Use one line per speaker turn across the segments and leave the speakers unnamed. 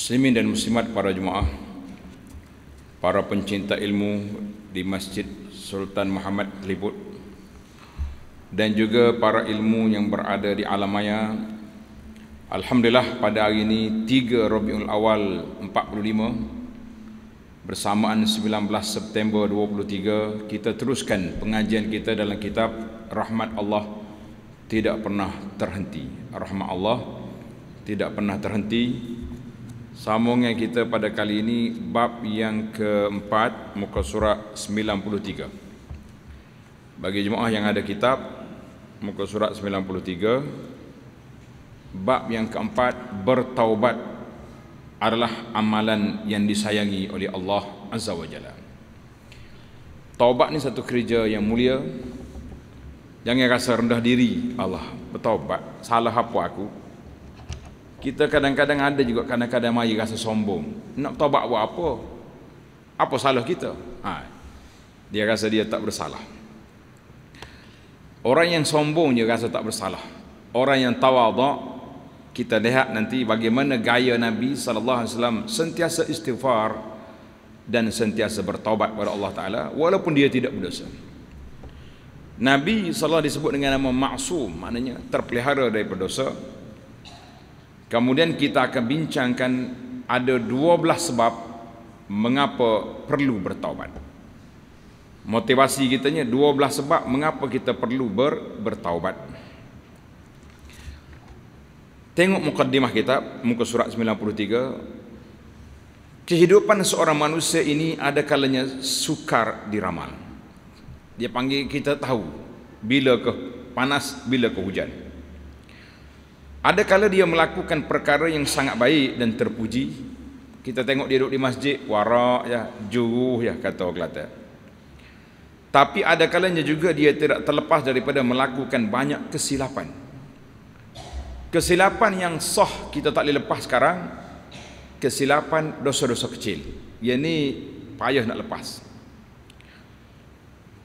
Muslimin dan muslimat para jemaah Para pencinta ilmu di Masjid Sultan Muhammad Liput Dan juga para ilmu yang berada di alam maya Alhamdulillah pada hari ini 3 Rabiul Awal 45 Bersamaan 19 September 23 Kita teruskan pengajian kita dalam kitab Rahmat Allah tidak pernah terhenti Rahmat Allah tidak pernah terhenti Sambungan kita pada kali ini bab yang keempat muka surat 93. Bagi jemaah yang ada kitab muka surat 93 bab yang keempat bertaubat adalah amalan yang disayangi oleh Allah Azza wa Jalla. Taubat ni satu kerja yang mulia. Jangan rasa rendah diri Allah. Bertaubat. Salah apa aku? Kita kadang-kadang ada juga kadang-kadang mari rasa sombong. Nak tobat buat apa? Apa salah kita? Ha. Dia rasa dia tak bersalah. Orang yang sombong dia rasa tak bersalah. Orang yang tawaduk kita lihat nanti bagaimana gaya Nabi saw sentiasa istighfar dan sentiasa bertobat kepada Allah Taala walaupun dia tidak berdosa. Nabi sallallahu disebut dengan nama maksum, maknanya terpelihara daripada dosa Kemudian kita akan bincangkan ada dua belah sebab mengapa perlu bertaubat. Motivasi kita dua belah sebab mengapa kita perlu ber bertaubat. Tengok mukaddimah kitab muka surat 93. Kehidupan seorang manusia ini ada kalanya sukar diramal. Dia panggil kita tahu bila ke panas, bila ke hujan. Ada kala dia melakukan perkara yang sangat baik dan terpuji. Kita tengok dia duduk di masjid, warak ya, juruh ya kata orang Kelantan. Tapi ada kalanya juga dia tidak terlepas daripada melakukan banyak kesilapan. Kesilapan yang sah kita tak boleh lepas sekarang, kesilapan dosa-dosa kecil. Yang ni payah nak lepas.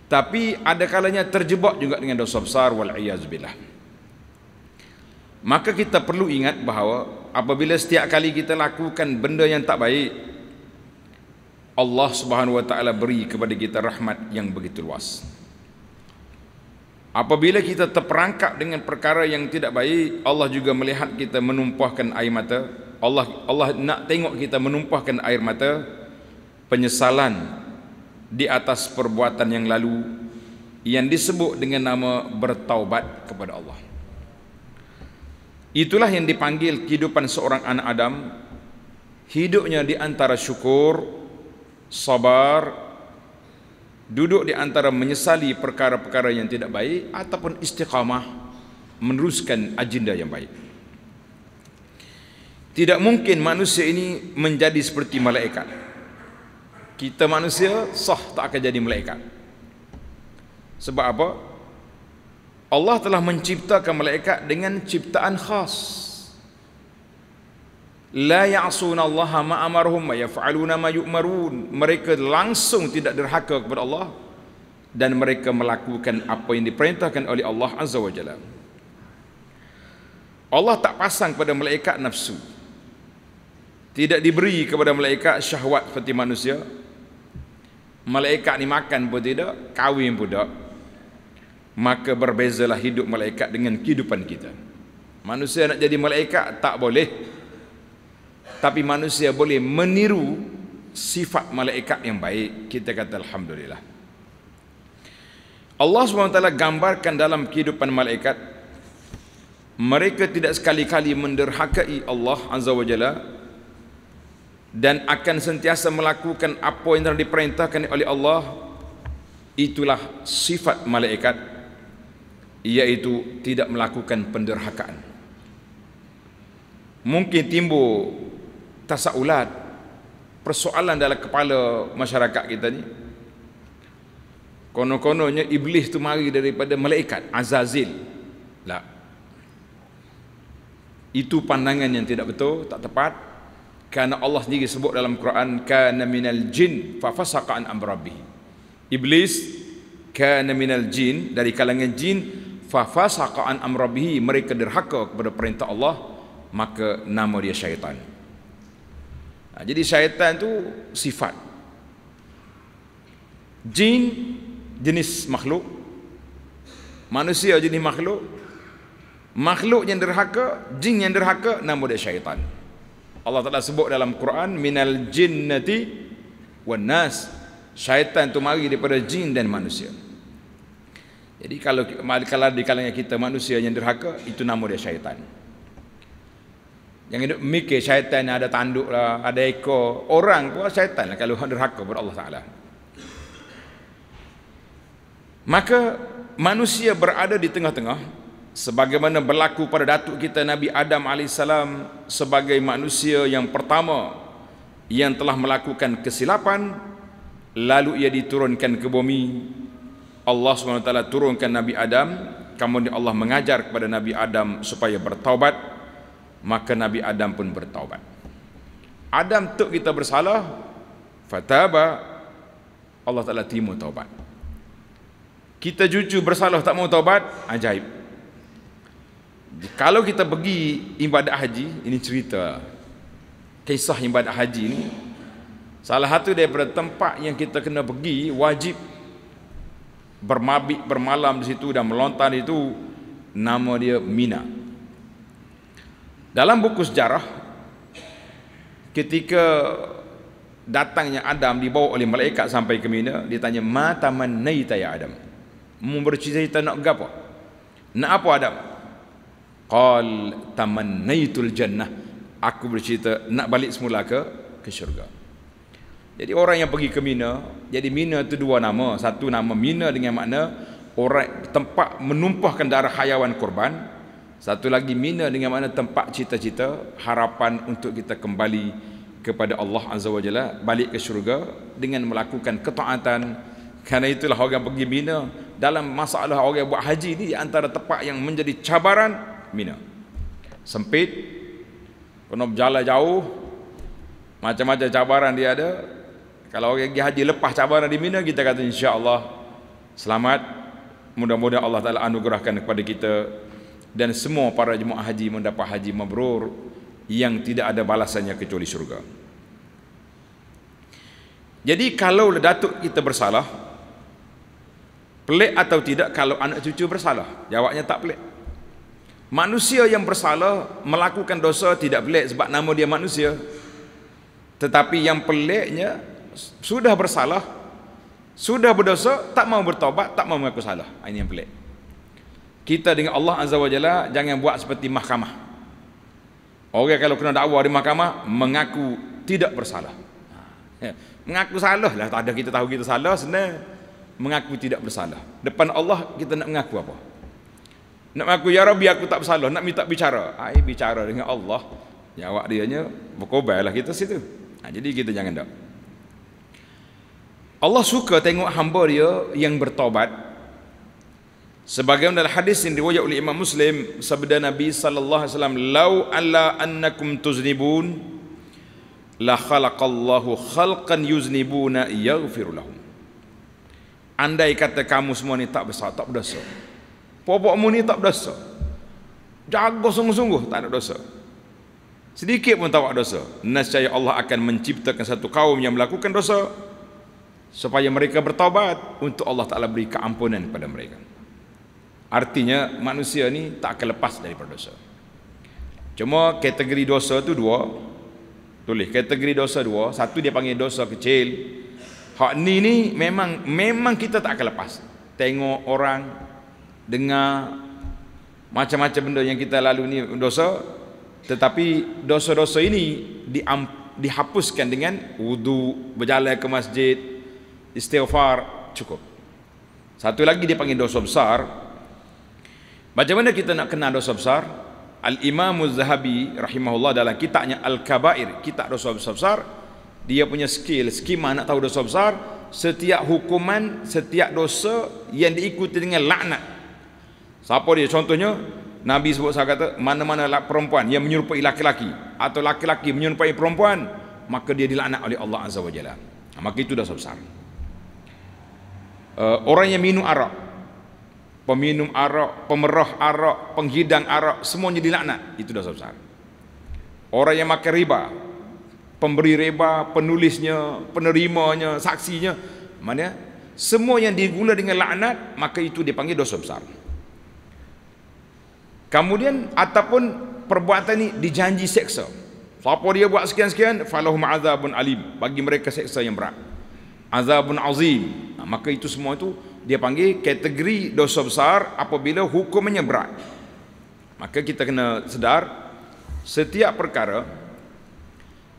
Tapi ada kalanya terjebak juga dengan dosa besar wal iyaz Maka kita perlu ingat bahawa apabila setiap kali kita lakukan benda yang tak baik, Allah Subhanahu Wa Taala beri kepada kita rahmat yang begitu luas. Apabila kita terperangkap dengan perkara yang tidak baik, Allah juga melihat kita menumpahkan air mata. Allah Allah nak tengok kita menumpahkan air mata penyesalan di atas perbuatan yang lalu yang disebut dengan nama bertaubat kepada Allah. Itulah yang dipanggil kehidupan seorang anak Adam Hidupnya di antara syukur Sabar Duduk di antara menyesali perkara-perkara yang tidak baik Ataupun istiqamah Meneruskan agenda yang baik Tidak mungkin manusia ini menjadi seperti malaikat Kita manusia sah tak akan jadi malaikat Sebab apa? Allah telah menciptakan malaikat dengan ciptaan khas. La ya'suna Allah ma amaruhum wa yaf'aluna ma yu'marun. Mereka langsung tidak derhaka kepada Allah dan mereka melakukan apa yang diperintahkan oleh Allah Azza wa Jalla. Allah tak pasang kepada malaikat nafsu. Tidak diberi kepada malaikat syahwat seperti manusia. Malaikat ni makan pun tidak, kahwin pun tidak, maka berbezalah hidup malaikat dengan kehidupan kita. Manusia nak jadi malaikat tak boleh. Tapi manusia boleh meniru sifat malaikat yang baik. Kita kata alhamdulillah. Allah SWT gambarkan dalam kehidupan malaikat mereka tidak sekali-kali menderhakai Allah Azza wa Jalla dan akan sentiasa melakukan apa yang telah diperintahkan oleh Allah itulah sifat malaikat iaitu tidak melakukan penderhakaan. Mungkin timbul tasaulat persoalan dalam kepala masyarakat kita ni. Kono-kononya iblis tu mari daripada malaikat Azazil. Lah. Itu pandangan yang tidak betul, tak tepat. Karena Allah sendiri sebut dalam Quran kana minal jin fa fasaqa an amrabbi. Iblis kana minal jin dari kalangan jin fafasaqa'an amrabihi mereka derhaka kepada perintah Allah maka nama dia syaitan ha, jadi syaitan tu sifat jin jenis makhluk manusia jenis makhluk makhluk yang derhaka jin yang derhaka nama dia syaitan Allah Ta'ala sebut dalam Quran minal jinnati wan nas syaitan tu mari daripada jin dan manusia jadi kalau kalau di kalangan kita manusia yang derhaka itu nama dia syaitan. Yang hidup mikir syaitan ada tanduk lah, ada ekor, orang pun syaitan lah kalau derhaka kepada Allah Taala. Maka manusia berada di tengah-tengah sebagaimana berlaku pada datuk kita Nabi Adam alaihissalam sebagai manusia yang pertama yang telah melakukan kesilapan lalu ia diturunkan ke bumi Allah SWT turunkan Nabi Adam kemudian Allah mengajar kepada Nabi Adam supaya bertaubat maka Nabi Adam pun bertaubat Adam tu kita bersalah fataba Allah Taala timu taubat kita jujur bersalah tak mau taubat ajaib kalau kita pergi ibadah haji ini cerita kisah ibadah haji ini salah satu daripada tempat yang kita kena pergi wajib bermabik bermalam di situ dan melontar di situ nama dia Mina. Dalam buku sejarah ketika datangnya Adam dibawa oleh malaikat sampai ke Mina ditanya ma tamannaita ya Adam? Mu bercita-cita nak apa? Nak apa Adam? Qal tamannaitul jannah. Aku bercita nak balik semula ke ke syurga. Jadi orang yang pergi ke Mina, jadi Mina itu dua nama. Satu nama Mina dengan makna orang tempat menumpahkan darah hayawan korban. Satu lagi Mina dengan makna tempat cita-cita, harapan untuk kita kembali kepada Allah Azza wa Jalla, balik ke syurga dengan melakukan ketaatan. Karena itulah orang pergi Mina. Dalam masalah orang buat haji ini, antara tempat yang menjadi cabaran, Mina. Sempit, penuh berjalan jauh, macam-macam cabaran dia ada kalau orang pergi haji lepas cabaran di Mina, kita kata insya-Allah selamat. Mudah-mudahan Allah Taala anugerahkan kepada kita dan semua para jemaah haji mendapat haji mabrur yang tidak ada balasannya kecuali syurga. Jadi kalau datuk kita bersalah, pelik atau tidak kalau anak cucu bersalah? Jawabnya tak pelik. Manusia yang bersalah melakukan dosa tidak pelik sebab nama dia manusia. Tetapi yang peliknya sudah bersalah sudah berdosa tak mau bertobat tak mau mengaku salah ha, ini yang pelik kita dengan Allah Azza Wajalla jangan buat seperti mahkamah orang kalau kena dakwah di mahkamah mengaku tidak bersalah ha, ya. mengaku salah lah tak ada kita tahu kita salah senang mengaku tidak bersalah depan Allah kita nak mengaku apa nak mengaku ya Rabbi aku tak bersalah nak minta bicara ai ha, eh, bicara dengan Allah jawab dia nya lah kita situ nah, jadi kita jangan dak Allah suka tengok hamba dia yang bertobat. Sebagaimana hadis yang diriwayat oleh Imam Muslim, sabda Nabi sallallahu alaihi wasallam, "Lau alla annakum tuznibun, la khalaqallahu khalqan yuznibuna yaghfir lahum." Andai kata kamu semua ni tak besar, tak berdosa. Popokmu ni tak berdosa. Jaga sungguh-sungguh, tak ada dosa. Sedikit pun tak ada dosa. Nasyai Allah akan menciptakan satu kaum yang melakukan dosa, supaya mereka bertaubat untuk Allah Taala beri keampunan kepada mereka. Artinya manusia ni tak akan lepas daripada dosa. Cuma kategori dosa tu dua. Tulis kategori dosa dua. Satu dia panggil dosa kecil. Hak ni ni memang memang kita tak akan lepas. Tengok orang dengar macam-macam benda yang kita lalu ni dosa tetapi dosa-dosa ini di, dihapuskan dengan wudu, berjalan ke masjid, istighfar cukup satu lagi dia panggil dosa besar macam mana kita nak kenal dosa besar Al-Imam Az-Zahabi rahimahullah dalam kitabnya Al-Kaba'ir, kitab dosa besar, dia punya skill, skema nak tahu dosa besar, setiap hukuman, setiap dosa yang diikuti dengan laknat. Siapa dia? Contohnya, Nabi sebut saya kata, mana-mana perempuan yang menyerupai laki-laki, atau laki-laki menyerupai perempuan, maka dia dilaknat oleh Allah Azza wajalla. Maka itu dosa besar. Eh, orang yang minum arak peminum arak, pemerah arak, penghidang arak, semuanya dilaknat. Itu dosa besar. Orang yang makan riba, pemberi riba, penulisnya, penerimanya, saksinya, mana? Semua yang digula dengan laknat, maka itu dipanggil dosa besar. Kemudian ataupun perbuatan ini dijanji seksa. Siapa dia buat sekian-sekian, falahum azabun alim. Bagi mereka seksa yang berat azabun azim maka itu semua itu dia panggil kategori dosa besar apabila hukumnya berat maka kita kena sedar setiap perkara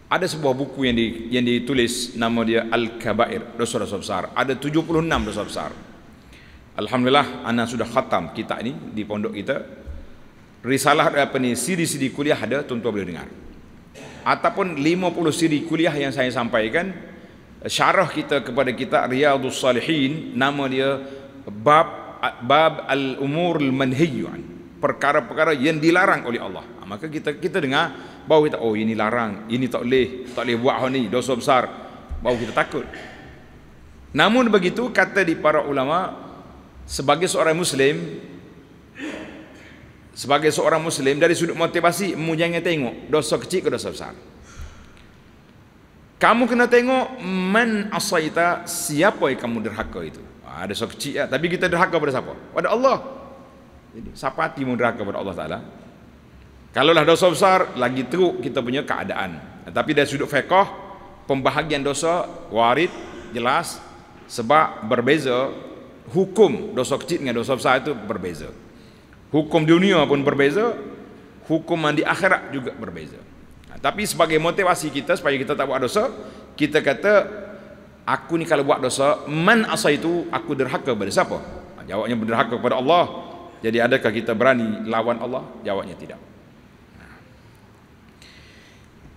ada sebuah buku yang di, yang ditulis nama dia Al-Kabair dosa-dosa besar ada 76 dosa besar Alhamdulillah ana sudah khatam kitab ini di pondok kita risalah apa ni siri-siri kuliah ada tuan-tuan boleh dengar ataupun 50 siri kuliah yang saya sampaikan syarah kita kepada kita Riyadhus Salihin nama dia bab bab al umur al manhiyun perkara-perkara yang dilarang oleh Allah. Ha, maka kita kita dengar bau kita oh ini larang, ini tak boleh, tak boleh buat ni, dosa besar. Bau kita takut. Namun begitu kata di para ulama sebagai seorang muslim sebagai seorang muslim dari sudut motivasi mu jangan tengok dosa kecil ke dosa besar kamu kena tengok man asaita siapa yang kamu derhaka itu ah, ada so kecil ya. tapi kita derhaka pada siapa pada Allah jadi siapa hati mu derhaka pada Allah taala kalaulah dosa besar lagi teruk kita punya keadaan tapi dari sudut fiqh pembahagian dosa warid jelas sebab berbeza hukum dosa kecil dengan dosa besar itu berbeza hukum dunia pun berbeza hukuman di akhirat juga berbeza tapi sebagai motivasi kita supaya kita tak buat dosa, kita kata aku ni kalau buat dosa, man asa itu aku derhaka kepada siapa? Ha, jawabnya berderhaka kepada Allah. Jadi adakah kita berani lawan Allah? Jawabnya tidak. Ha.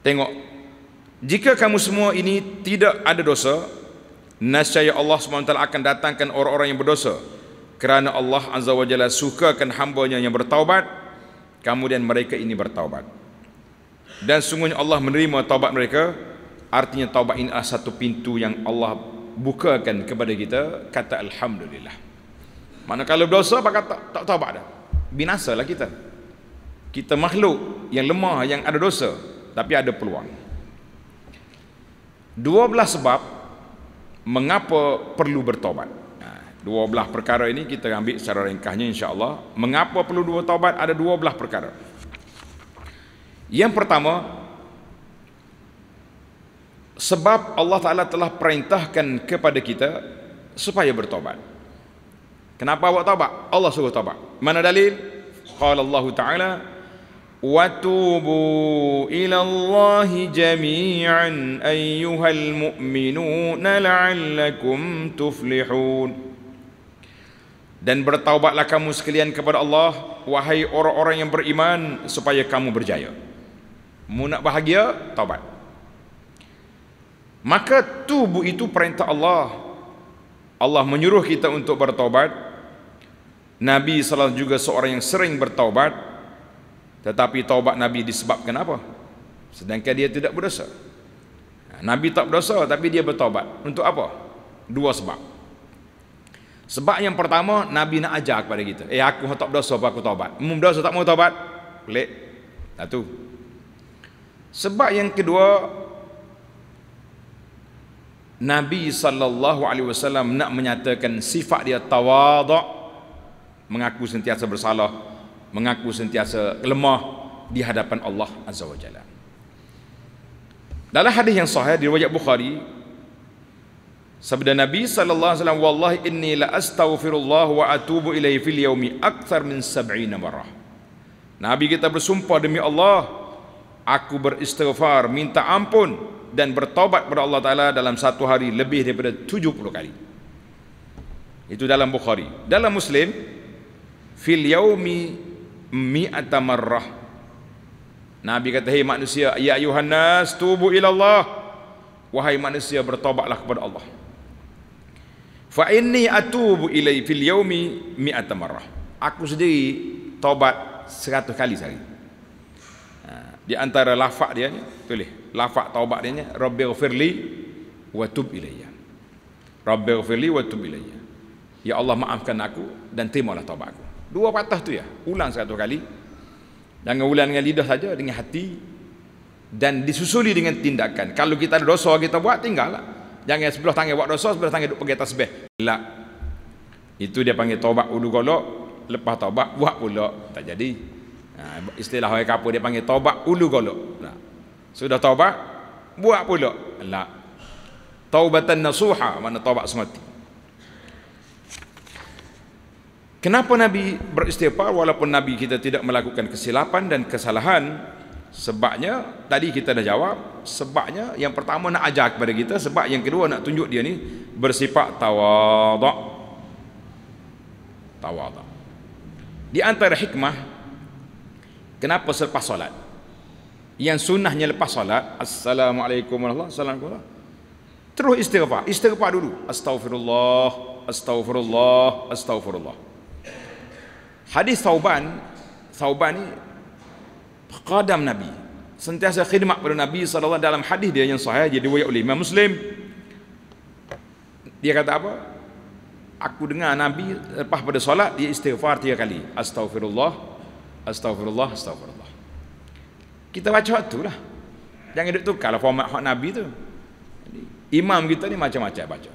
Tengok jika kamu semua ini tidak ada dosa, nasyaya Allah SWT akan datangkan orang-orang yang berdosa. Kerana Allah Azza wa Jalla sukakan hambanya yang bertaubat, kemudian mereka ini bertaubat dan sungguhnya Allah menerima taubat mereka artinya taubat ini adalah satu pintu yang Allah bukakan kepada kita kata Alhamdulillah mana kalau berdosa apa kata tak taubat dah Binasa lah kita kita makhluk yang lemah yang ada dosa tapi ada peluang Dua belah sebab mengapa perlu bertaubat. Ha, dua belah perkara ini kita ambil secara ringkahnya, insya-Allah. Mengapa perlu dua taubat? Ada dua belah perkara. Yang pertama sebab Allah Taala telah perintahkan kepada kita supaya bertobat. Kenapa awak tobat? Allah suruh tobat. Mana dalil? Qala Allah Taala wa tubu ila Allah jami'an ayyuhal mu'minun la'allakum tuflihun. Dan bertaubatlah kamu sekalian kepada Allah wahai orang-orang yang beriman supaya kamu berjaya mu nak bahagia taubat maka tubuh itu perintah Allah Allah menyuruh kita untuk bertaubat Nabi salah juga seorang yang sering bertaubat tetapi taubat Nabi disebabkan apa sedangkan dia tidak berdosa ha, Nabi tak berdosa tapi dia bertaubat untuk apa dua sebab sebab yang pertama Nabi nak ajar kepada kita eh aku tak berdosa apa aku taubat mu berdosa tak mau taubat pelik satu nah, sebab yang kedua Nabi saw nak menyatakan sifat dia tawaduk mengaku sentiasa bersalah, mengaku sentiasa lemah di hadapan Allah Azza wa Jalla. Dalam hadis yang sahih diriwayatkan Bukhari sabda Nabi saw. wallahi inni la astaghfirullah wa atubu ilaihi fil yaumi akthar min 70 marrah. Nabi kita bersumpah demi Allah aku beristighfar minta ampun dan bertobat kepada Allah Taala dalam satu hari lebih daripada 70 kali itu dalam Bukhari dalam Muslim fil yaumi mi'ata marrah Nabi kata hey manusia ya ayuhannas tubu ilallah. wahai manusia bertobatlah kepada Allah fa inni atubu ilai fil yaumi mi'ata marrah aku sendiri tobat seratus kali sehari di antara lafaz dia ni, tulis lafaz taubat dia ni. rabbighfirli wa tub ilayya rabbighfirli wa tub ilayya ya Allah maafkan aku dan terimalah taubat aku dua patah tu ya ulang satu kali jangan ulang dengan lidah saja dengan hati dan disusuli dengan tindakan kalau kita ada dosa kita buat tinggallah jangan sebelah tangan buat dosa sebelah tangan duk pergi atas beh la itu dia panggil taubat ulu golok lepas taubat buat pula tak jadi Ha, istilah orang kapur dia panggil tobat ulu golok. Nah. Sudah tobat, buat pula. Lah. Taubatan nasuha, mana tobat semati. Kenapa Nabi beristighfar walaupun Nabi kita tidak melakukan kesilapan dan kesalahan? Sebabnya tadi kita dah jawab, sebabnya yang pertama nak ajar kepada kita, sebab yang kedua nak tunjuk dia ni bersifat tawaduk. Tawaduk. Di antara hikmah Kenapa selepas solat? Yang sunnahnya lepas solat, assalamualaikum warahmatullahi wabarakatuh. Terus istighfar, istighfar dulu. Astaghfirullah, astaghfirullah, astaghfirullah. Hadis Sauban, Sauban ni qadam Nabi. Sentiasa khidmat pada Nabi sallallahu alaihi wasallam dalam hadis dia yang sahih jadi riwayat oleh Imam Muslim. Dia kata apa? Aku dengar Nabi lepas pada solat dia istighfar tiga kali. Astaghfirullah, Astagfirullah, astagfirullah. Kita baca waktu lah. Jangan duduk tukar lah format hak Nabi tu. imam kita ni macam-macam baca.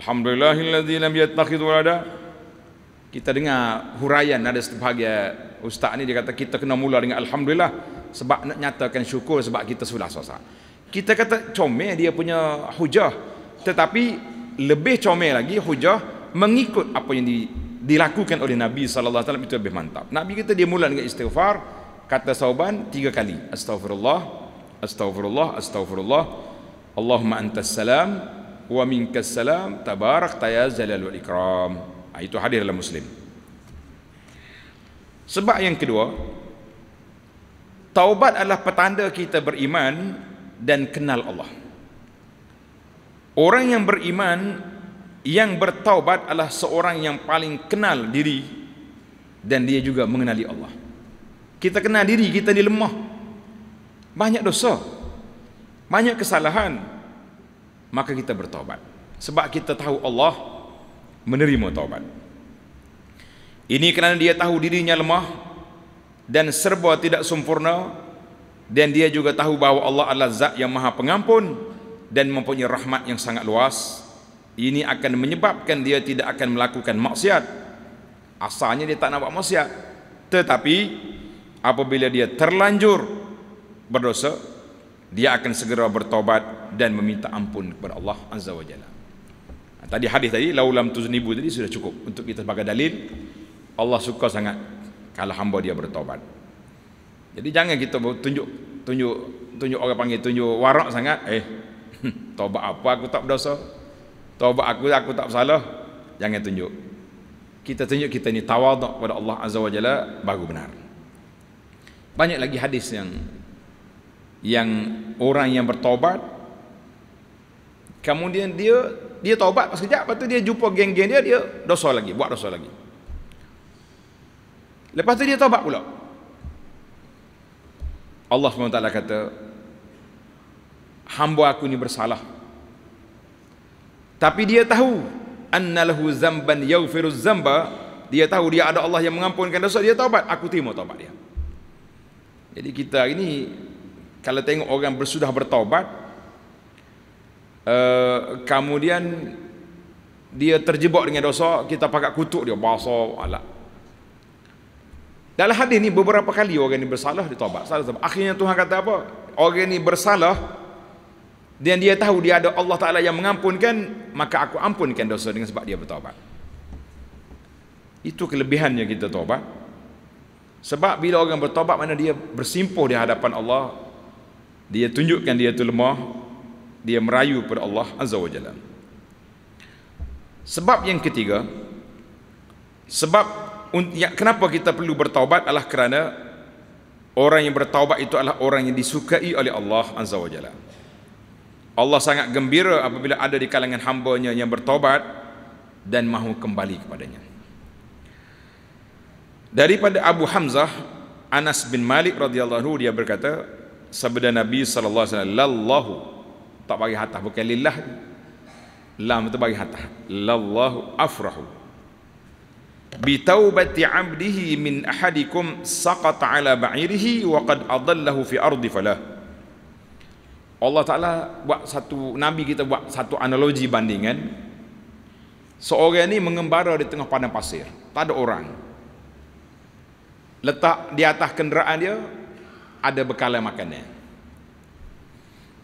Alhamdulillahillazi lam yattakhidhu walada. Kita dengar huraian ada sebahagian ustaz ni dia kata kita kena mula dengan alhamdulillah sebab nak nyatakan syukur sebab kita sudah sasa. Kita kata comel dia punya hujah tetapi lebih comel lagi hujah mengikut apa yang di dilakukan oleh Nabi sallallahu alaihi wasallam itu lebih mantap. Nabi kita dia mula dengan istighfar kata Sauban tiga kali. Astaghfirullah, astaghfirullah, astaghfirullah. Allahumma antas salam wa minkas salam tabarak ya zalal wal ikram. Ha, itu hadir dalam Muslim. Sebab yang kedua, taubat adalah petanda kita beriman dan kenal Allah. Orang yang beriman yang bertaubat adalah seorang yang paling kenal diri dan dia juga mengenali Allah. Kita kenal diri, kita ni lemah. Banyak dosa. Banyak kesalahan. Maka kita bertaubat. Sebab kita tahu Allah menerima taubat. Ini kerana dia tahu dirinya lemah dan serba tidak sempurna dan dia juga tahu bahawa Allah adalah zat yang maha pengampun dan mempunyai rahmat yang sangat luas ini akan menyebabkan dia tidak akan melakukan maksiat asalnya dia tak nak buat maksiat tetapi apabila dia terlanjur berdosa dia akan segera bertobat dan meminta ampun kepada Allah Azza Wajalla. tadi hadis tadi laulam tuznibu tadi sudah cukup untuk kita sebagai dalil Allah suka sangat kalau hamba dia bertobat jadi jangan kita tunjuk tunjuk tunjuk orang panggil tunjuk warak sangat eh tobat apa aku tak berdosa taubat aku aku tak bersalah jangan tunjuk kita tunjuk kita ni tawaduk kepada Allah Azza wa Jalla baru benar banyak lagi hadis yang yang orang yang bertobat kemudian dia dia taubat sekejap lepas tu dia jumpa geng-geng dia dia dosa lagi buat dosa lagi lepas tu dia taubat pula Allah SWT kata hamba aku ni bersalah tapi dia tahu annalahu zamban yaghfiruz zamba dia tahu dia ada Allah yang mengampunkan dosa dia taubat aku terima taubat dia jadi kita hari ini kalau tengok orang bersudah bertaubat uh, kemudian dia terjebak dengan dosa kita pakat kutuk dia bahasa ala. dalam hadis ni beberapa kali orang ni bersalah dia taubat salah taubat akhirnya Tuhan kata apa orang ni bersalah dan dia tahu dia ada Allah Ta'ala yang mengampunkan maka aku ampunkan dosa dengan sebab dia bertawabat itu kelebihannya kita taubat sebab bila orang bertawabat mana dia bersimpuh di hadapan Allah dia tunjukkan dia itu lemah dia merayu pada Allah Azza wa Jalla sebab yang ketiga sebab ya, kenapa kita perlu bertaubat adalah kerana orang yang bertaubat itu adalah orang yang disukai oleh Allah Azza wa Jalla Allah sangat gembira apabila ada di kalangan hamba-Nya yang bertobat dan mahu kembali kepadanya. Daripada Abu Hamzah, Anas bin Malik radhiyallahu dia berkata, sabda Nabi sallallahu alaihi wasallam, "Lallahu" tak bagi hatta bukan lillah. Lam itu bagi hatah. "Lallahu afrahu" bi taubati 'abdihi min ahadikum saqata 'ala ba'irihi wa qad adallahu fi ardi falah. Allah Ta'ala buat satu Nabi kita buat satu analogi bandingan seorang ni mengembara di tengah padang pasir tak ada orang letak di atas kenderaan dia ada bekalan makanan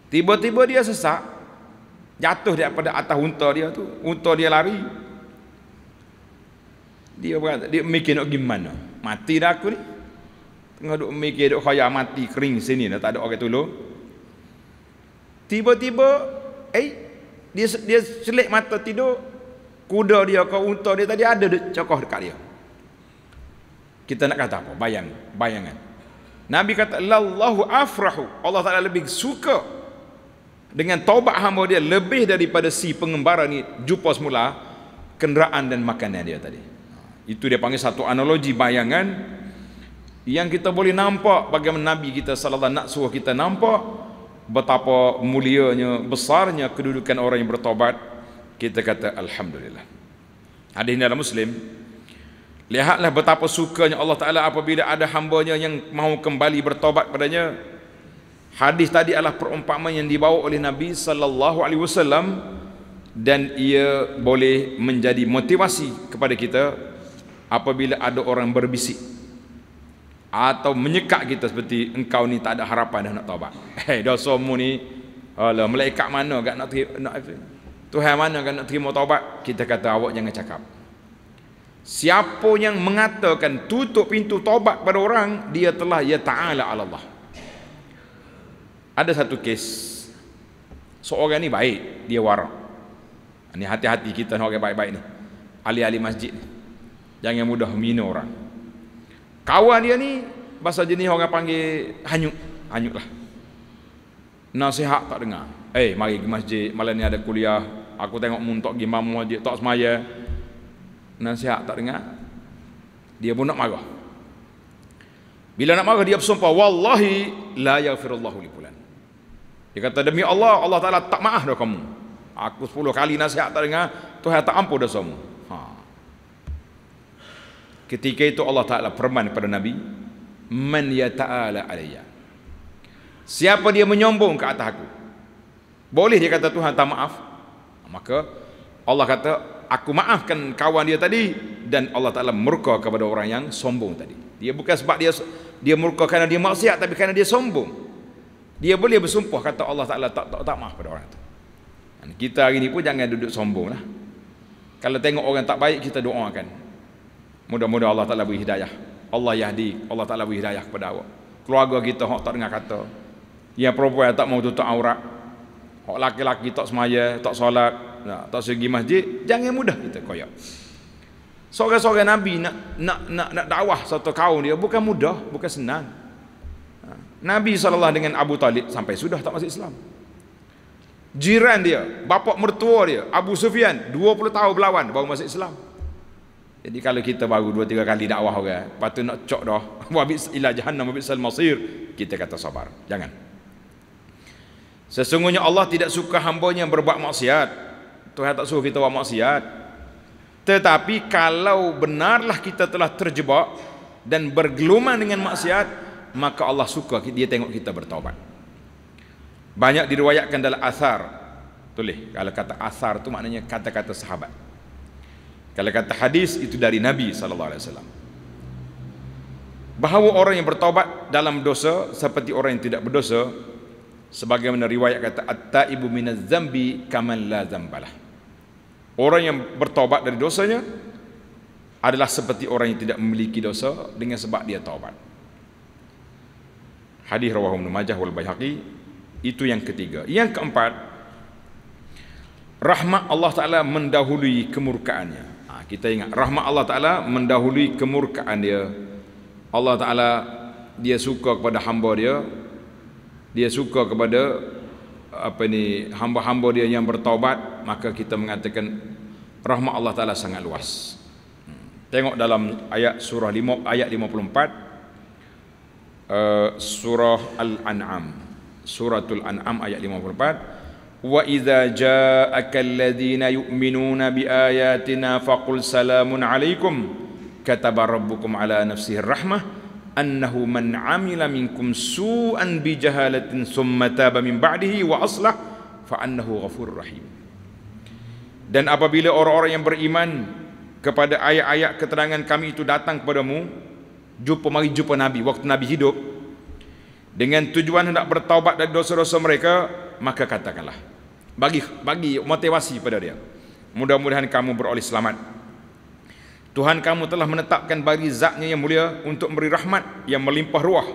tiba-tiba dia sesak jatuh daripada atas unta dia tu unta dia lari dia berkata, dia mikir nak pergi mana mati dah aku ni tengah duk mikir duk khayal mati kering sini dah tak ada orang tolong Tiba-tiba eh dia dia selik mata tidur kuda dia ke unta dia tadi ada dekat cokoh dekat dia. Kita nak kata apa? Bayang, bayangan. Nabi kata lallahu afrahu. Allah Taala lebih suka dengan taubat hamba dia lebih daripada si pengembara ni jumpa semula kenderaan dan makanan dia tadi. Itu dia panggil satu analogi bayangan yang kita boleh nampak bagaimana Nabi kita sallallahu nak suruh kita nampak betapa mulianya besarnya kedudukan orang yang bertobat kita kata alhamdulillah Ada ini dalam muslim lihatlah betapa sukanya Allah taala apabila ada hamba-Nya yang mahu kembali bertobat padanya hadis tadi adalah perumpamaan yang dibawa oleh Nabi sallallahu alaihi wasallam dan ia boleh menjadi motivasi kepada kita apabila ada orang berbisik atau menyekat kita seperti engkau ni tak ada harapan dah nak taubat. Hei dosamu ni ala malaikat mana gak nak terima, nak Tuhan mana gak nak terima taubat? Kita kata awak jangan cakap. Siapa yang mengatakan tutup pintu taubat pada orang, dia telah ya ta'ala Allah. Ada satu kes seorang ni baik, dia wara. Ini hati-hati kita ni orang baik-baik ni. Ahli-ahli masjid Jangan mudah mina orang kawan dia ni bahasa jenis orang panggil hanyut hanyut lah nasihat tak dengar eh mari ke masjid malam ni ada kuliah aku tengok muntok pergi mamu masjid tak semaya nasihat tak dengar dia pun nak marah bila nak marah dia bersumpah wallahi la yaghfirullahu li fulan dia kata demi Allah Allah Taala tak maaf dah kamu aku sepuluh kali nasihat tak dengar Tuhan tak dah semua. Ketika itu Allah Ta'ala perman pada Nabi Man ya ta'ala alaiya Siapa dia menyombong ke atas aku Boleh dia kata Tuhan tak maaf Maka Allah kata Aku maafkan kawan dia tadi Dan Allah Ta'ala murka kepada orang yang sombong tadi Dia bukan sebab dia Dia murka kerana dia maksiat Tapi kerana dia sombong Dia boleh bersumpah kata Allah Ta'ala tak, tak, tak maaf pada orang itu Kita hari ini pun jangan duduk sombong lah kalau tengok orang tak baik kita doakan Mudah-mudahan Allah Ta'ala beri hidayah. Allah Yahdi, Allah Ta'ala beri hidayah kepada awak. Keluarga kita yang tak dengar kata. Yang perempuan yang tak mau tutup aurat. Yang laki-laki tak semaya, tak solat, tak segi masjid. Jangan mudah kita koyak. Seorang-seorang Nabi nak, nak, nak, nak dakwah satu kaum dia bukan mudah, bukan senang. Ha. Nabi SAW dengan Abu Talib sampai sudah tak masuk Islam. Jiran dia, bapak mertua dia, Abu Sufyan, 20 tahun berlawan baru masuk Islam. Jadi kalau kita baru dua tiga kali dakwah orang, lepas tu nak cok dah, wa bis ila jahannam wa masir, kita kata sabar. Jangan. Sesungguhnya Allah tidak suka hambanya yang berbuat maksiat. Tuhan tak suruh kita buat maksiat. Tetapi kalau benarlah kita telah terjebak dan bergeluman dengan maksiat, maka Allah suka dia tengok kita bertobat. Banyak diriwayatkan dalam asar. Tulis kalau kata asar tu maknanya kata-kata sahabat. Kalau kata hadis itu dari Nabi sallallahu alaihi wasallam. Bahawa orang yang bertaubat dalam dosa seperti orang yang tidak berdosa sebagaimana riwayat kata at-taibu minaz zambi kaman la zambalah. Orang yang bertaubat dari dosanya adalah seperti orang yang tidak memiliki dosa dengan sebab dia taubat. Hadis rawah Ibnu Majah wal Baihaqi itu yang ketiga. Yang keempat rahmat Allah Taala mendahului kemurkaannya kita ingat rahmat Allah Ta'ala mendahului kemurkaan dia Allah Ta'ala dia suka kepada hamba dia dia suka kepada apa ni hamba-hamba dia yang bertaubat maka kita mengatakan rahmat Allah Ta'ala sangat luas hmm. tengok dalam ayat surah 5 ayat 54 uh, eh, surah Al-An'am suratul An'am ayat 54 وإذا جاءك الذين يؤمنون بآياتنا فقل سلام عليكم كتب ربكم على نفسه الرحمة أنه من عمل منكم سوءا بجهالة ثم تاب من بعده وأصلح فأنه غفور رحيم Dan apabila orang-orang yang beriman kepada ayat-ayat keterangan kami itu datang kepadamu, jumpa mari jumpa Nabi waktu Nabi hidup dengan tujuan hendak bertaubat dari dosa-dosa mereka, maka katakanlah bagi bagi motivasi pada dia mudah-mudahan kamu beroleh selamat Tuhan kamu telah menetapkan bagi zatnya yang mulia untuk memberi rahmat yang melimpah ruah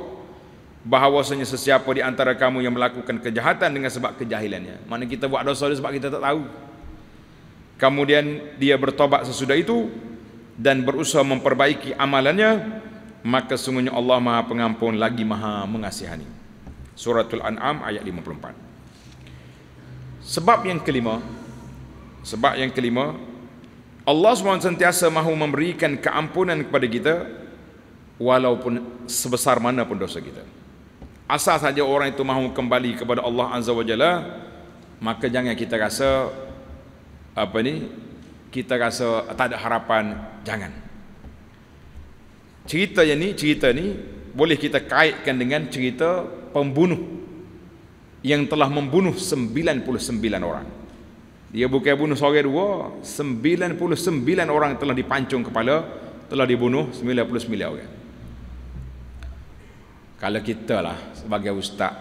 bahawasanya sesiapa di antara kamu yang melakukan kejahatan dengan sebab kejahilannya mana kita buat dosa dia sebab kita tak tahu kemudian dia bertobat sesudah itu dan berusaha memperbaiki amalannya maka sungguhnya Allah Maha Pengampun lagi Maha Mengasihani Suratul An'am ayat 54 sebab yang kelima, sebab yang kelima, Allah SWT sentiasa mahu memberikan keampunan kepada kita walaupun sebesar mana pun dosa kita. Asal saja orang itu mahu kembali kepada Allah Azza wa Jalla, maka jangan kita rasa apa ni? Kita rasa tak ada harapan, jangan. Cerita yang ni, cerita ni boleh kita kaitkan dengan cerita pembunuh yang telah membunuh 99 orang. Dia bukan bunuh seorang dua, 99 orang telah dipancung kepala, telah dibunuh 99 orang. Kalau kita lah sebagai ustaz,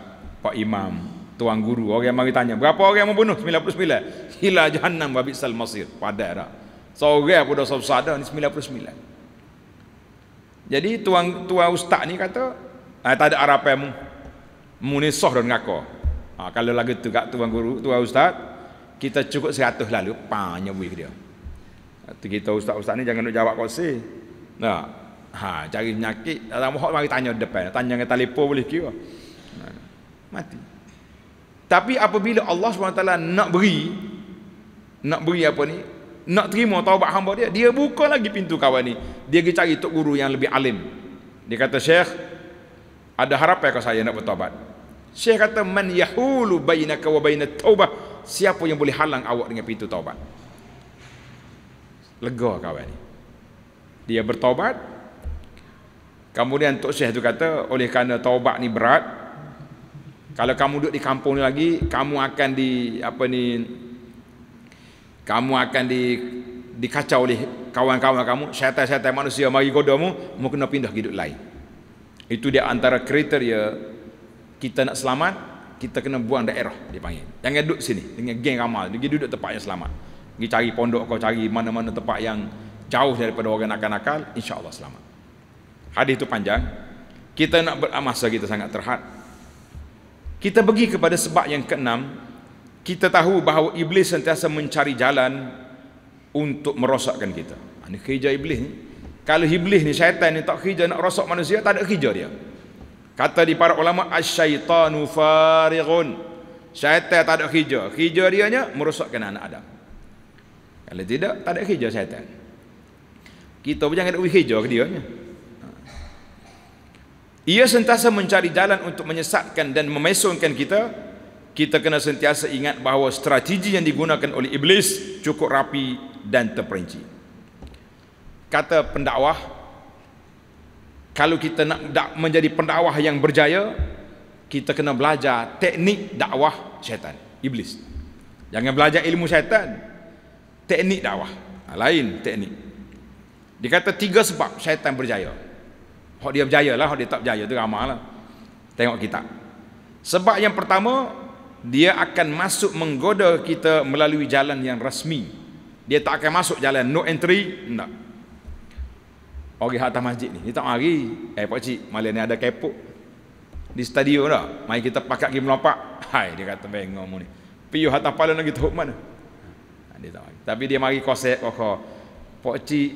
pak imam, tuan guru, orang mari tanya, berapa orang yang membunuh 99? Hilah jahannam babi bisal masir. Padah dah. Seorang pun dah sabsada ni 99. Jadi tuan tuan ustaz ni kata, ah, tak ada harapan mu. ni sah dan ngakau. Ha, kalau lagu tu kat tuan guru, tuan ustaz, kita cukup seratus lalu, panya buih dia. Itu ha, kita ustaz-ustaz ni jangan nak jawab kosi. Nah, ha, cari penyakit, dalam hok mari tanya depan, tanya dengan telefon boleh kira. Ha, mati. Tapi apabila Allah SWT nak beri, nak beri apa ni, nak terima taubat hamba dia, dia buka lagi pintu kawan ni. Dia pergi cari tok guru yang lebih alim. Dia kata, Syekh, ada harapan kau saya nak bertobat. Syekh kata man yahulu bainaka wa bainat taubah siapa yang boleh halang awak dengan pintu taubat. Lega kawan ni. Dia bertaubat. Kemudian Tok Syekh tu kata oleh kerana taubat ni berat kalau kamu duduk di kampung ni lagi kamu akan di apa ni kamu akan di dikacau oleh kawan-kawan kamu syaitan-syaitan manusia mari godamu mu kena pindah hidup lain. Itu dia antara kriteria kita nak selamat kita kena buang daerah dia panggil jangan duduk sini dengan geng ramal pergi duduk tempat yang selamat pergi cari pondok kau cari mana-mana tempat yang jauh daripada orang nakal-nakal insyaAllah selamat hadis itu panjang kita nak beramasa kita sangat terhad kita pergi kepada sebab yang keenam kita tahu bahawa iblis sentiasa mencari jalan untuk merosakkan kita ini kerja iblis ni kalau iblis ni syaitan ni tak kerja nak rosak manusia tak ada kerja dia Kata di para ulama asyaitanu farighun. Syaitan tak ada kerja. Kerja dia nya merosakkan anak Adam. Kalau tidak tak ada kerja syaitan. Kita pun jangan ada kerja ke dia nya. Ia sentiasa mencari jalan untuk menyesatkan dan memesongkan kita. Kita kena sentiasa ingat bahawa strategi yang digunakan oleh iblis cukup rapi dan terperinci. Kata pendakwah kalau kita nak dak menjadi pendakwah yang berjaya, kita kena belajar teknik dakwah syaitan, iblis. Jangan belajar ilmu syaitan. Teknik dakwah. Ha, lain teknik. Dikata tiga sebab syaitan berjaya. Hak dia berjaya lah, hak dia tak berjaya tu ramalah. Tengok kita. Sebab yang pertama, dia akan masuk menggoda kita melalui jalan yang rasmi. Dia tak akan masuk jalan no entry, tidak. No orang atas masjid ni. Dia tak mari. Eh pak cik, malam ni ada kepok di stadion dah. Mari kita pakat ke melompat. Hai dia kata bengong mu ni. Piyu atas pala nak kita mana? Dia tak mari. Tapi dia mari kosek kokoh. Pak cik,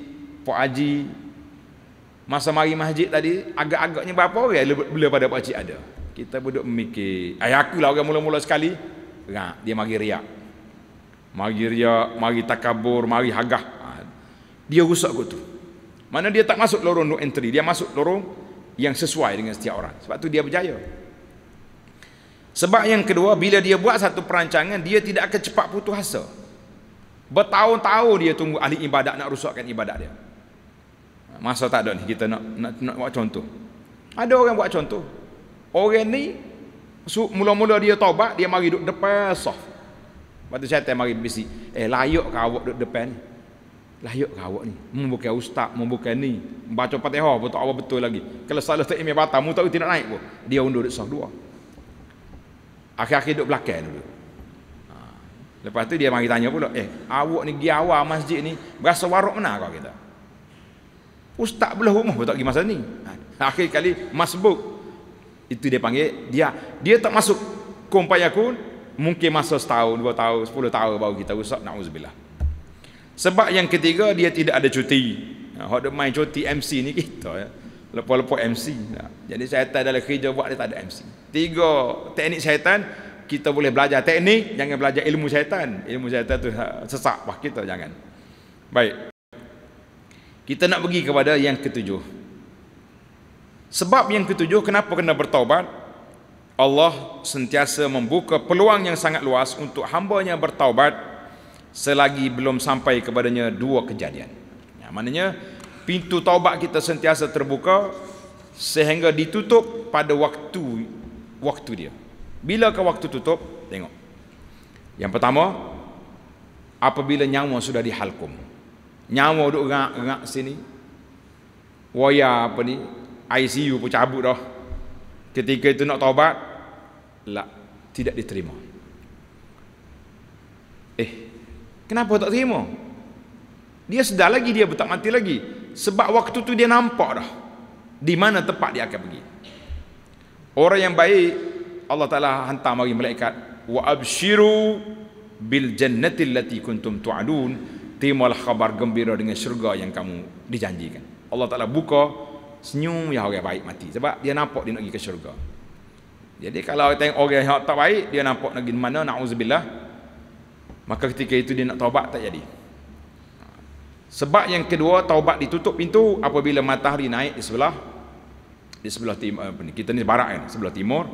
pak haji masa mari masjid tadi agak-agaknya berapa orang bila, bila pada pak cik ada. Kita duduk memikir. Ai eh, aku lah orang mula-mula sekali. Rak, ha, dia mari riak. Mari riak, mari takabur, mari hagah. Ha, dia rusak kot tu. Mana dia tak masuk lorong no entry, dia masuk lorong yang sesuai dengan setiap orang. Sebab tu dia berjaya. Sebab yang kedua, bila dia buat satu perancangan, dia tidak akan cepat putus asa. Bertahun-tahun dia tunggu ahli ibadat nak rusakkan ibadat dia. Masa tak ada ni kita nak, nak, nak buat contoh. Ada orang buat contoh. Orang ni mula-mula dia taubat, dia mari duduk depan saf. Lepas saya tengah mari bisik, eh layak ke awak duduk depan ni? lah yuk kau ni membuka ustaz membuka ni baca fatihah pun tak apa betul lagi kalau salah tak imam batal mu itu tidak naik pun dia undur dekat sah dua akhir-akhir duduk belakang dulu ha. lepas tu dia mari tanya pula eh awak ni pergi awal masjid ni berasa warok mana kau kita ustaz belah rumah pun tak pergi masa ni ha. akhir kali masbuk itu dia panggil dia dia tak masuk kumpai aku mungkin masa setahun dua tahun sepuluh tahun baru kita rusak na'udzubillah sebab yang ketiga dia tidak ada cuti. Hak ada main cuti MC ni kita ya. Lepas-lepas MC. Nah. Ha, jadi syaitan dalam kerja buat dia tak ada MC. Tiga teknik syaitan kita boleh belajar teknik, jangan belajar ilmu syaitan. Ilmu syaitan tu ha, sesak bah kita jangan. Baik. Kita nak pergi kepada yang ketujuh. Sebab yang ketujuh kenapa kena bertaubat? Allah sentiasa membuka peluang yang sangat luas untuk hamba yang bertaubat selagi belum sampai kepadanya dua kejadian. Ya, maknanya pintu taubat kita sentiasa terbuka sehingga ditutup pada waktu waktu dia. Bila ke waktu tutup? Tengok. Yang pertama apabila nyawa sudah dihalkum. Nyawa duduk rengak-rengak sini. Waya apa ni? ICU pun cabut dah. Ketika itu nak taubat, lah, tidak diterima. Kenapa tak terima? Dia sedar lagi dia tak mati lagi. Sebab waktu tu dia nampak dah di mana tempat dia akan pergi. Orang yang baik Allah Taala hantar mari malaikat wa abshiru bil jannati allati kuntum tu'adun. Timbal khabar gembira dengan syurga yang kamu dijanjikan. Allah Taala buka senyum yang orang baik mati sebab dia nampak dia nak pergi ke syurga. Jadi kalau orang tengok orang yang tak baik dia nampak nak pergi mana nauzubillah maka ketika itu dia nak taubat tak jadi sebab yang kedua taubat ditutup pintu apabila matahari naik di sebelah di sebelah timur eh, apa ni, kita ni barat kan sebelah timur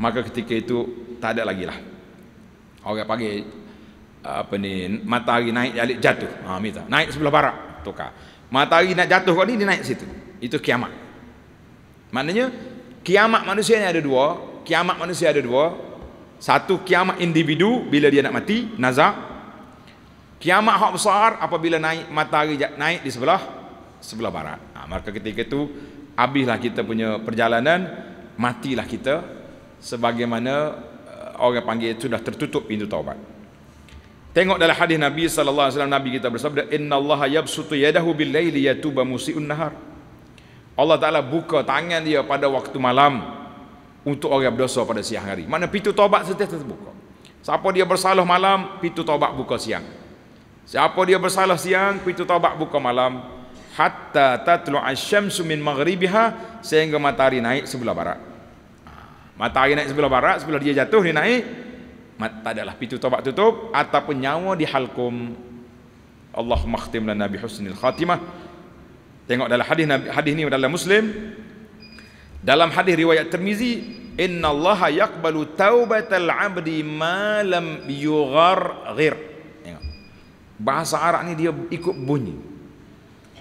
maka ketika itu tak ada lagi lah orang pagi eh, apa ni matahari naik jalik jatuh ha minta naik sebelah barat tukar matahari nak jatuh kali dia naik situ itu kiamat maknanya kiamat manusia ni ada dua kiamat manusia ada dua satu kiamat individu bila dia nak mati nazar kiamat hak besar apabila naik matahari naik di sebelah sebelah barat ha, maka ketika itu habislah kita punya perjalanan matilah kita sebagaimana uh, orang panggil itu dah tertutup pintu taubat tengok dalam hadis Nabi sallallahu alaihi wasallam Nabi kita bersabda Inna innallaha yabsutu yadahu bil laili yatuba musiun nahar Allah Ta'ala buka tangan dia pada waktu malam untuk orang berdosa pada siang hari. Mana pintu taubat sentiasa terbuka. Siapa dia bersalah malam, pintu taubat buka siang. Siapa dia bersalah siang, pintu taubat buka malam. Hatta tatlu asyamsu min maghribiha sehingga matahari naik sebelah barat. Ha, matahari naik sebelah barat, sebelah dia jatuh dia naik. Mat, tak adalah pintu taubat tutup ataupun nyawa dihalkum. Allahumma khtim lana bi husnil khatimah. Tengok dalam hadis hadis ni dalam Muslim, dalam hadis riwayat Tirmizi, "Inna Allah yaqbalu taubatal 'abdi ma lam yughar Bahasa Arab ni dia ikut bunyi.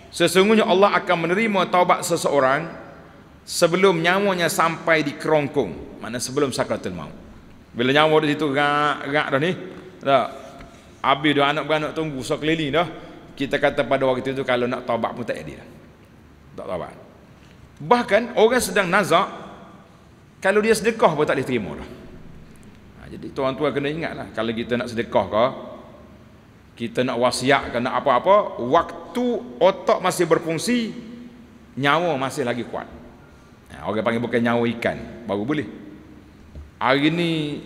Sesungguhnya Allah akan menerima taubat seseorang sebelum nyawanya sampai di kerongkong, mana sebelum sakaratul maut. Bila nyawa di situ gak gak, dah ni, dah habis dah anak-anak tunggu sekeliling dah. Kita kata pada waktu itu kalau nak taubat pun tak ada, dah. Tak taubat. Bahkan orang sedang nazak kalau dia sedekah pun tak boleh terima dah. Ha, jadi tuan-tuan kena ingatlah kalau kita nak sedekah ke kita nak wasiat ke nak apa-apa waktu otak masih berfungsi nyawa masih lagi kuat. Ha, orang panggil bukan nyawa ikan baru boleh. Hari ni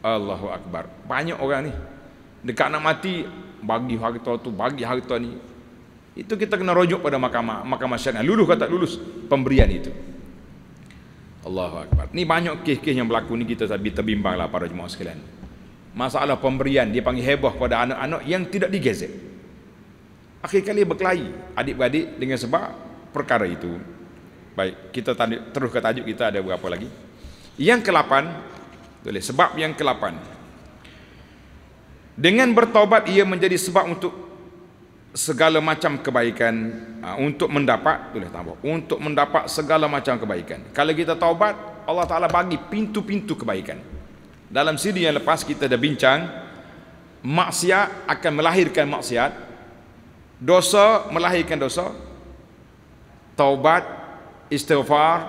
Allahu Akbar. Banyak orang ni dekat nak mati bagi harta tu, bagi harta ni itu kita kena rujuk pada mahkamah mahkamah syariah lulus kata lulus pemberian itu Allahu Akbar ni banyak kes-kes yang berlaku ni kita terbimbang lah para jemaah sekalian masalah pemberian dia panggil heboh pada anak-anak yang tidak digezek akhir kali berkelahi adik-beradik dengan sebab perkara itu baik kita tanya, terus ke tajuk kita ada berapa lagi yang ke-8 sebab yang ke-8 dengan bertobat ia menjadi sebab untuk segala macam kebaikan ah, untuk mendapat boleh tambah untuk mendapat segala macam kebaikan kalau kita taubat Allah Taala bagi pintu-pintu kebaikan dalam siri yang lepas kita dah bincang maksiat akan melahirkan maksiat dosa melahirkan dosa taubat istighfar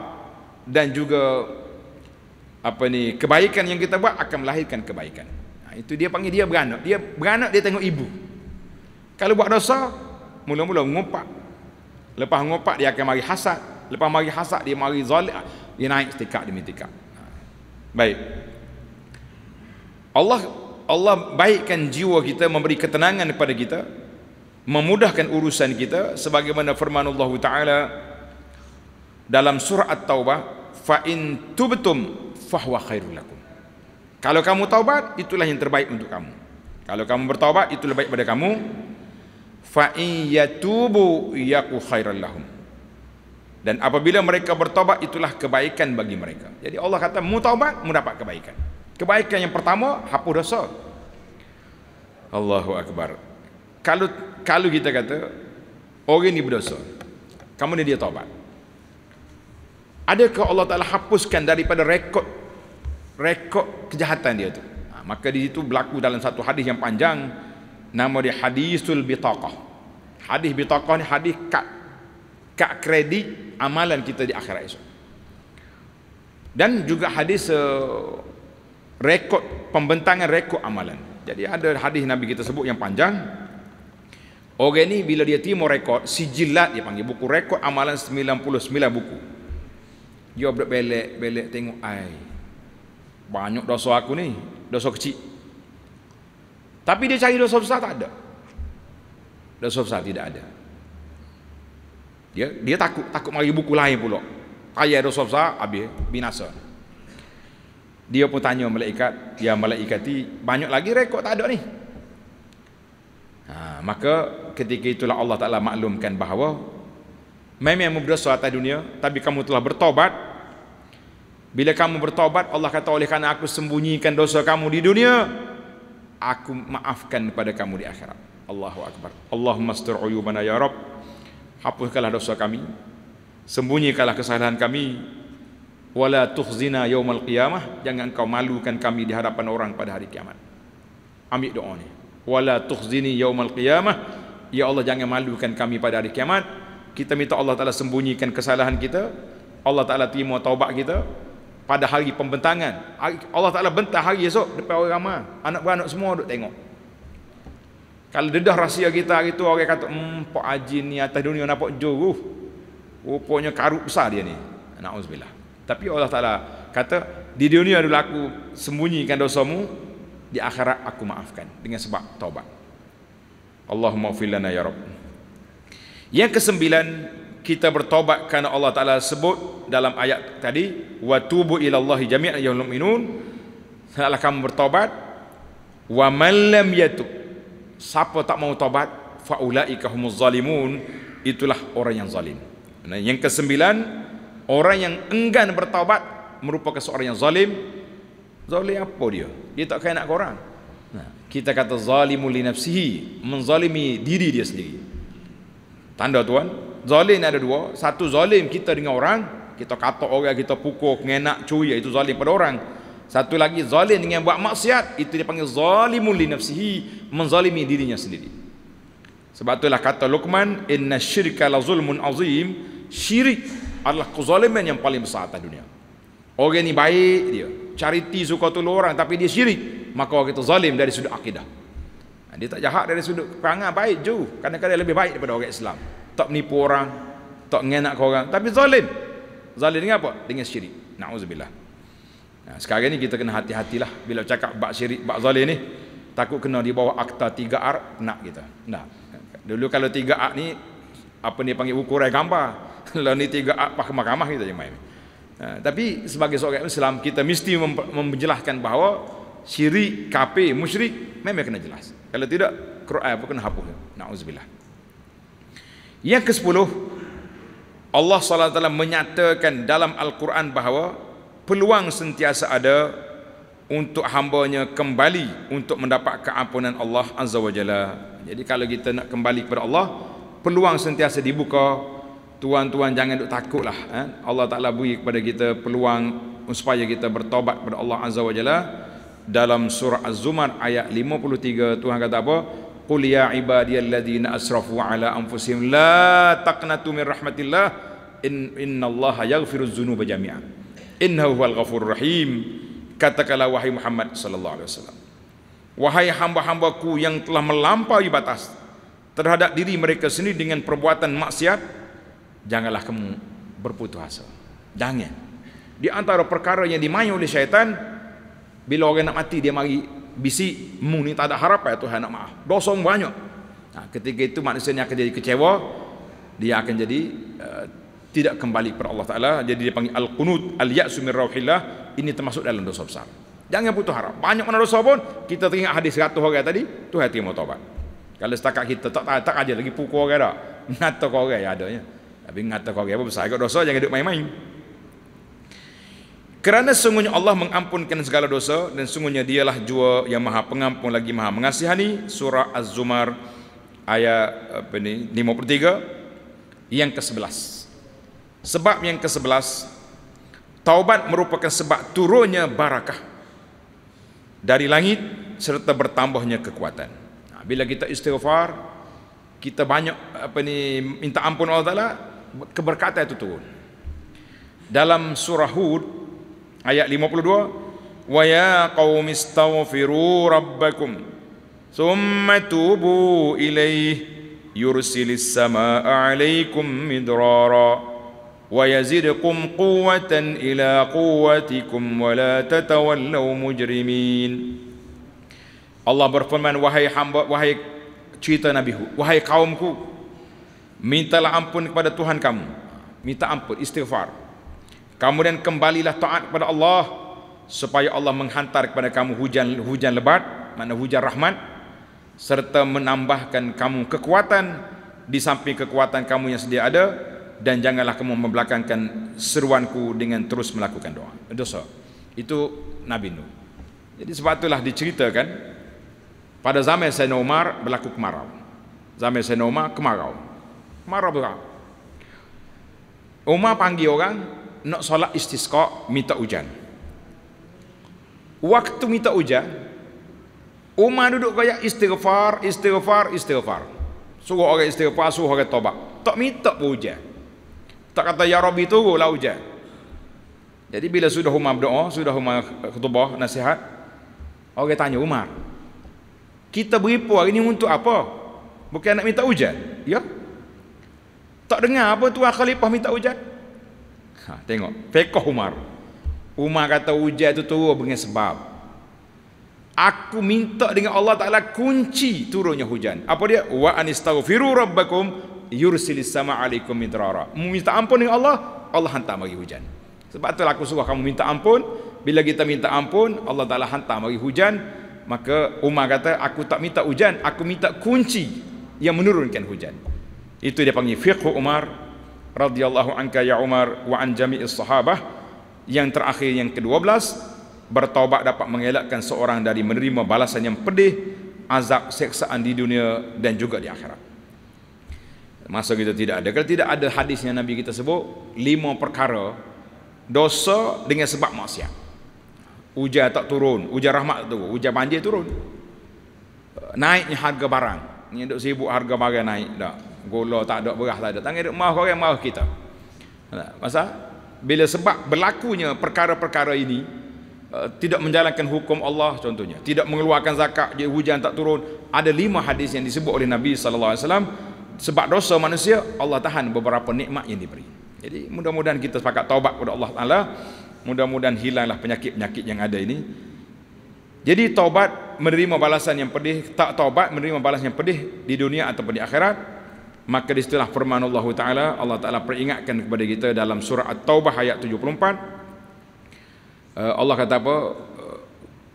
dan juga apa ni kebaikan yang kita buat akan melahirkan kebaikan ah, itu dia panggil dia beranak dia beranak dia tengok ibu kalau buat dosa, mula-mula ngumpat. Lepas ngumpat dia akan mari hasad. Lepas mari hasad dia mari zalim. Ah, dia naik tingkat demi tingkat. Ah, baik. Allah Allah baikkan jiwa kita, memberi ketenangan kepada kita, memudahkan urusan kita sebagaimana firman Allah Taala dalam surah At-Taubah, "Fa in tubtum fahuwa khairul lakum." Kalau kamu taubat, itulah yang terbaik untuk kamu. Kalau kamu bertaubat, itulah baik pada kamu fa in yatubu yaqu khairal lahum dan apabila mereka bertobat itulah kebaikan bagi mereka jadi Allah kata mu mutaubat mendapat kebaikan kebaikan yang pertama hapus dosa Allahu akbar kalau kalau kita kata orang ni berdosa kamu ni dia taubat adakah Allah Taala hapuskan daripada rekod rekod kejahatan dia tu ha, maka di situ berlaku dalam satu hadis yang panjang nama dia hadisul bitaqah hadis bitaqah ni hadis kad kad kredit amalan kita di akhirat esok dan juga hadis uh, rekod pembentangan rekod amalan jadi ada hadis Nabi kita sebut yang panjang orang ni bila dia timur rekod si Jilat dia panggil buku rekod amalan 99 buku dia berbelek-belek tengok ai banyak dosa aku ni dosa kecil tapi dia cari dosa besar tak ada. Dosa besar tidak ada. Dia dia takut takut mari buku lain pula. Ayat dosa besar habis binasa. Dia pun tanya malaikat, ya malaikati banyak lagi rekod tak ada ni. Ha, maka ketika itulah Allah Ta'ala maklumkan bahawa memang berdosa atas dunia tapi kamu telah bertobat bila kamu bertobat Allah kata oleh karena aku sembunyikan dosa kamu di dunia aku maafkan kepada kamu di akhirat. Allahu Akbar. Allahumma astur uyubana ya Rabb. Hapuskanlah dosa kami. Sembunyikanlah kesalahan kami. Wala tukhzina yaumal qiyamah. Jangan kau malukan kami di hadapan orang pada hari kiamat. Ambil doa ni. Wala tukhzini yaumal qiyamah. Ya Allah jangan malukan kami pada hari kiamat. Kita minta Allah Ta'ala sembunyikan kesalahan kita. Allah Ta'ala terima taubat kita pada hari pembentangan Allah Ta'ala bentar hari esok depan orang ramah anak-anak semua duduk tengok kalau dedah rahsia kita hari tu orang kata hmm, Pak Haji ni atas dunia nampak juruh rupanya karut besar dia ni na'udzubillah tapi Allah Ta'ala kata di dunia dulu aku sembunyikan dosamu di akhirat aku maafkan dengan sebab taubat Allahumma filana ya Rabb yang kesembilan kita bertobat kerana Allah Ta'ala sebut dalam ayat tadi wa tubu ila Allah jami'an ayyuhal mu'minun hendaklah kamu bertobat wa man lam yatub siapa tak mau tobat faulaika humuz zalimun itulah orang yang zalim nah, yang kesembilan orang yang enggan bertobat merupakan seorang yang zalim zalim apa dia dia tak kena korang nah, kita kata zalimu li nafsihi menzalimi diri dia sendiri tanda tuan zalim ada dua satu zalim kita dengan orang kita katok orang kita pukul ngenak cuy itu zalim pada orang satu lagi zalim dengan buat maksiat itu dipanggil zalimun li nafsihi menzalimi dirinya sendiri sebab itulah kata Luqman inna syirka la zulmun azim syirik adalah kezaliman yang paling besar atas dunia orang ni baik dia cariti suka tu orang tapi dia syirik maka orang itu zalim dari sudut akidah ha, dia tak jahat dari sudut perangai baik je kadang-kadang lebih baik daripada orang Islam tak menipu orang tak ngenak ke orang tapi zalim Zalim dengan apa? Dengan syirik. Nauzubillah. Nah, sekarang ni kita kena hati-hatilah bila cakap bab syirik, bab zalim ni. Takut kena di bawah akta 3R nak kita. Nah. Dulu kalau 3R ni apa ni panggil ukuran gambar. Kalau ni 3R pas mahkamah kita je main. Nah, tapi sebagai seorang Islam kita mesti menjelaskan bahawa syirik, kafir, musyrik memang kena jelas. Kalau tidak Quran pun kena hapus. Nauzubillah. Yang ke-10 Allah Sallallahu Alaihi Wasallam menyatakan dalam Al-Quran bahawa peluang sentiasa ada untuk hambanya kembali untuk mendapat keampunan Allah Azza wa Jalla. Jadi kalau kita nak kembali kepada Allah, peluang sentiasa dibuka. Tuan-tuan jangan duk takutlah. Eh? Allah Ta'ala beri kepada kita peluang supaya kita bertobat kepada Allah Azza wa Jalla. Dalam surah Az-Zumar ayat 53, Tuhan kata apa? Qul ya ibadiyalladzina asrafu ala anfusihim la taqnatu min rahmatillah in innallaha yaghfiruz dzunuba jami'a innahu huwal ghafurur rahim katakanlah wahai Muhammad sallallahu alaihi wasallam wahai hamba-hambaku yang telah melampaui batas terhadap diri mereka sendiri dengan perbuatan maksiat janganlah kamu berputus asa jangan di antara perkara yang dimain oleh syaitan bila orang nak mati dia mari bisi mu ni tak ada harapan ya Tuhan nak maaf dosong banyak nah, ha, ketika itu manusia ni akan jadi kecewa dia akan jadi uh, tidak kembali kepada Allah Ta'ala jadi dia panggil al-qunut al-ya'su min ini termasuk dalam dosa besar jangan putus harap banyak mana dosa pun kita teringat hadis 100 orang tadi tu Tuhan terima taubat kalau setakat kita tak tak, tak aja lagi pukul orang tak ngata kau orang yang adanya tapi ngata kau orang apa besar kau dosa jangan duduk main-main kerana sungguhnya Allah mengampunkan segala dosa dan sungguhnya dialah jua yang maha pengampun lagi maha mengasihani. Surah Az-Zumar ayat ini, 53 yang ke-11. Sebab yang ke-11 taubat merupakan sebab turunnya barakah dari langit serta bertambahnya kekuatan. Ha, bila kita istighfar, kita banyak apa ni minta ampun Allah Taala, keberkatan itu turun. Dalam surah Hud Ayat 52 Waya ya qawm istaghfiru rabbakum Summa tubu ilaih Yursilis sama'a alaikum midrara Wa yazidkum quwatan ila quwatikum Wa la tatawallau mujrimin Allah berfirman wahai hamba wahai cerita Nabi Hud wahai kaumku mintalah ampun kepada Tuhan kamu minta ampun istighfar Kemudian kembalilah taat kepada Allah supaya Allah menghantar kepada kamu hujan hujan lebat, mana hujan rahmat serta menambahkan kamu kekuatan di samping kekuatan kamu yang sedia ada dan janganlah kamu membelakangkan seruanku dengan terus melakukan doa. Dosa. Itu Nabi Nuh. Jadi sebab itulah diceritakan pada zaman Sayyidina Umar berlaku kemarau. Zaman Sayyidina Umar kemarau. Kemarau berapa? Umar panggil orang, nak solat istisqa minta hujan waktu minta hujan Umar duduk kaya istighfar istighfar istighfar suruh orang istighfar suruh orang tobat tak minta pun hujan tak kata ya Rabbi turunlah hujan jadi bila sudah Umar berdoa sudah Umar khutbah nasihat orang tanya Umar kita beripu hari ini untuk apa bukan nak minta hujan ya tak dengar apa tuan khalifah minta hujan Ha, tengok, fekoh Umar. Umar kata hujan itu turun dengan sebab. Aku minta dengan Allah Ta'ala kunci turunnya hujan. Apa dia? Wa anistaghfiru rabbakum yursilis sama alaikum midrara. Minta ampun dengan Allah, Allah hantar bagi hujan. Sebab itulah aku suruh kamu minta ampun. Bila kita minta ampun, Allah Ta'ala hantar bagi hujan. Maka Umar kata, aku tak minta hujan, aku minta kunci yang menurunkan hujan. Itu dia panggil fiqh Umar radhiyallahu anka ya Umar wa an jami'is sahabah yang terakhir yang ke-12 bertaubat dapat mengelakkan seorang dari menerima balasan yang pedih azab seksaan di dunia dan juga di akhirat masa kita tidak ada kalau tidak ada hadis yang Nabi kita sebut lima perkara dosa dengan sebab maksiat hujan tak turun hujan rahmat tu turun hujan banjir turun naiknya harga barang ni duk sibuk harga barang naik dah gula tak ada beras lah datang hidup mahu orang mahu kita masa bila sebab berlakunya perkara-perkara ini uh, tidak menjalankan hukum Allah contohnya tidak mengeluarkan zakat jadi hujan tak turun ada lima hadis yang disebut oleh Nabi SAW sebab dosa manusia Allah tahan beberapa nikmat yang diberi jadi mudah-mudahan kita sepakat taubat kepada Allah Ta'ala mudah-mudahan hilanglah penyakit-penyakit yang ada ini jadi taubat menerima balasan yang pedih tak taubat menerima balasan yang pedih di dunia ataupun di akhirat maka disitulah firman Allah Taala Allah Taala peringatkan kepada kita dalam surah At-Taubah ayat 74 eh, Allah kata apa eh,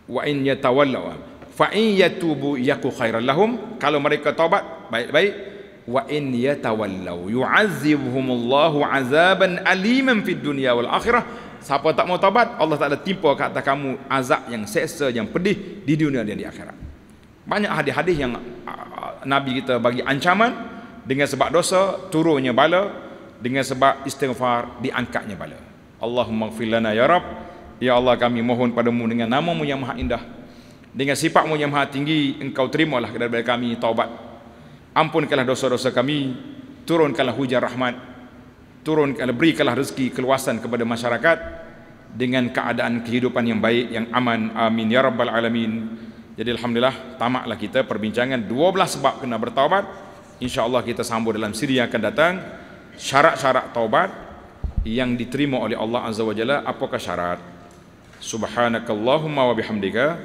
wa in yatawallaw fa in yatubu yaku khairal lahum kalau mereka taubat baik-baik wa in yatawallaw yu'azzibhumullahu azaban aliman fid dunya wal akhirah siapa tak mau taubat Allah Taala timpa ke atas kamu azab yang seksa yang pedih di dunia dan di akhirat banyak hadis-hadis yang eh, nabi kita bagi ancaman dengan sebab dosa turunnya bala dengan sebab istighfar diangkatnya bala Allahumma gfirlana ya Rab Ya Allah kami mohon padamu dengan namamu yang maha indah dengan sifatmu yang maha tinggi engkau terimalah daripada kami taubat ampunkanlah dosa-dosa kami turunkanlah hujan rahmat turunkanlah berikanlah rezeki keluasan kepada masyarakat dengan keadaan kehidupan yang baik yang aman amin ya rabbal alamin jadi alhamdulillah tamatlah kita perbincangan 12 sebab kena bertaubat insyaallah kita sambung dalam siri yang akan datang syarat-syarat taubat yang diterima oleh Allah Azza wa Jalla apakah syarat subhanakallahumma wa bihamdika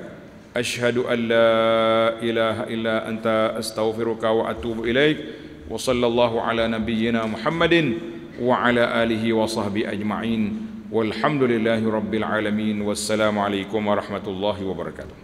ashhadu an la ilaha illa anta astaghfiruka wa atubu ilaik wa sallallahu ala nabiyyina muhammadin wa ala alihi wa sahbihi ajma'in walhamdulillahi rabbil alamin wassalamu alaikum warahmatullahi wabarakatuh